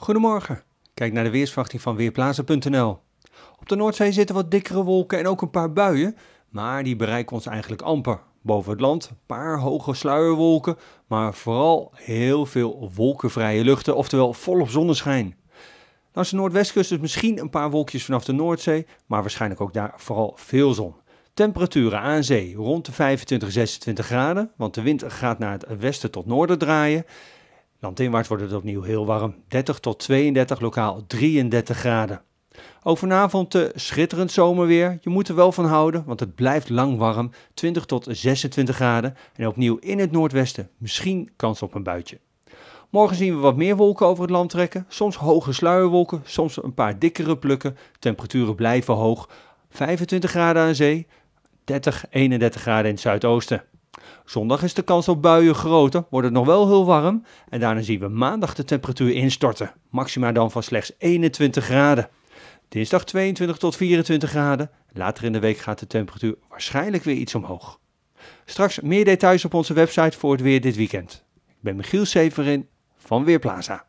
Goedemorgen. Kijk naar de weersverwachting van weerplaatsen.nl. Op de Noordzee zitten wat dikkere wolken en ook een paar buien, maar die bereiken ons eigenlijk amper. Boven het land een paar hoge sluierwolken, maar vooral heel veel wolkenvrije luchten, oftewel volop zonneschijn. Langs de Noordwestkust is misschien een paar wolkjes vanaf de Noordzee, maar waarschijnlijk ook daar vooral veel zon. Temperaturen aan zee rond de 25, 26 graden, want de wind gaat naar het westen tot noorden draaien. Landinwaarts wordt het opnieuw heel warm. 30 tot 32, lokaal 33 graden. Ook vanavond uh, eh, schitterend zomerweer. Je moet er wel van houden, want het blijft lang warm. 20 tot 26 graden. En opnieuw in het noordwesten misschien kans op een buitje. Morgen zien we wat meer wolken over het land trekken. Soms hoge sluierwolken, soms een paar dikkere plukken. Temperaturen blijven hoog. 25 graden aan zee, 30, 31 graden in het zuidoosten. Zondag is de kans op buien groter, wordt het nog wel heel warm. En daarna zien we maandag de temperatuur instorten. Maxima dan van slechts 21 graden. Dinsdag 22 tot 24 graden. Later in de week gaat de temperatuur waarschijnlijk weer iets omhoog. Straks meer details op onze website voor het weer dit weekend. Ik ben Michiel Severin van Weerplaza.